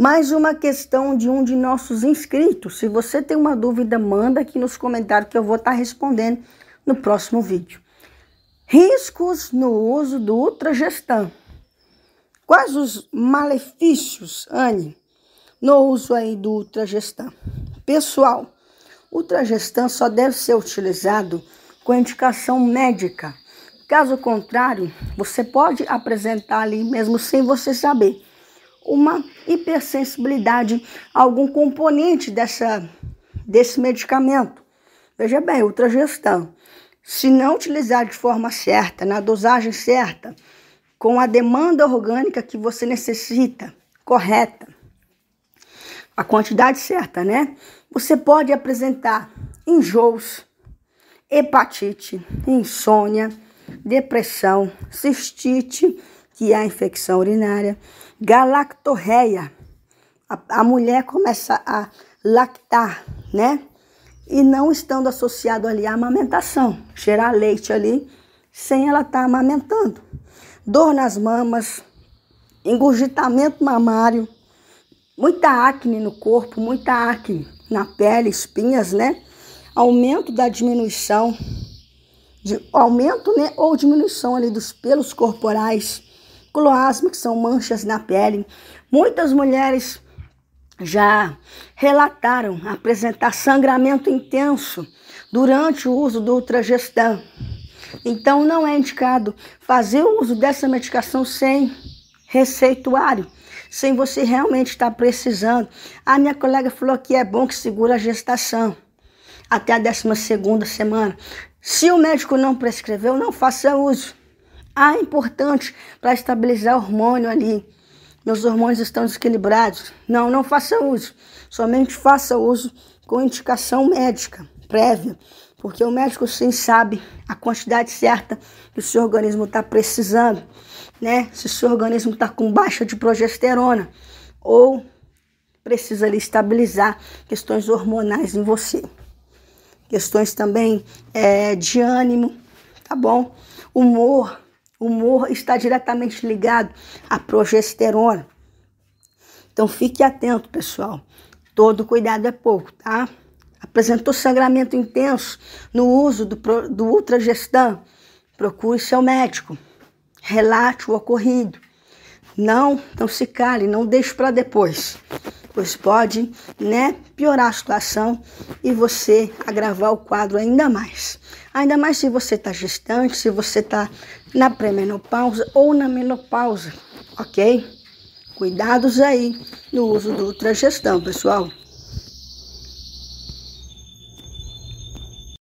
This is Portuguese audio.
Mais uma questão de um de nossos inscritos. Se você tem uma dúvida, manda aqui nos comentários que eu vou estar tá respondendo no próximo vídeo. Riscos no uso do ultragestão. Quais os malefícios, Anne, no uso aí do ultragestão? Pessoal, ultragestão só deve ser utilizado com indicação médica. Caso contrário, você pode apresentar ali mesmo sem você saber uma hipersensibilidade a algum componente dessa, desse medicamento. Veja bem, ultragestam. Se não utilizar de forma certa, na dosagem certa, com a demanda orgânica que você necessita, correta, a quantidade certa, né? Você pode apresentar enjoos, hepatite, insônia, depressão, cistite, que é a infecção urinária, galactorreia, a, a mulher começa a lactar, né? E não estando associado ali à amamentação, cheirar leite ali sem ela estar tá amamentando. Dor nas mamas, engurgitamento mamário, muita acne no corpo, muita acne na pele, espinhas, né? Aumento da diminuição, de, aumento né, ou diminuição ali dos pelos corporais, cloasma, que são manchas na pele. Muitas mulheres já relataram apresentar sangramento intenso durante o uso do Ultragestan. Então, não é indicado fazer o uso dessa medicação sem receituário, sem você realmente estar precisando. A minha colega falou que é bom que segura a gestação até a 12 segunda semana. Se o médico não prescreveu, não faça uso é importante para estabilizar o hormônio ali. Meus hormônios estão desequilibrados. Não, não faça uso. Somente faça uso com indicação médica prévia, porque o médico sim sabe a quantidade certa que o seu organismo está precisando, né? Se o seu organismo está com baixa de progesterona ou precisa ali, estabilizar questões hormonais em você, questões também é, de ânimo, tá bom? Humor, o humor está diretamente ligado à progesterona. Então fique atento, pessoal. Todo cuidado é pouco, tá? Apresentou sangramento intenso no uso do, do ultragestão. Procure seu médico. Relate o ocorrido. Não, não se cale, não deixe para depois pois pode, né, piorar a situação e você agravar o quadro ainda mais. Ainda mais se você está gestante, se você está na pré-menopausa ou na menopausa, ok? Cuidados aí no uso do ultragestão, pessoal.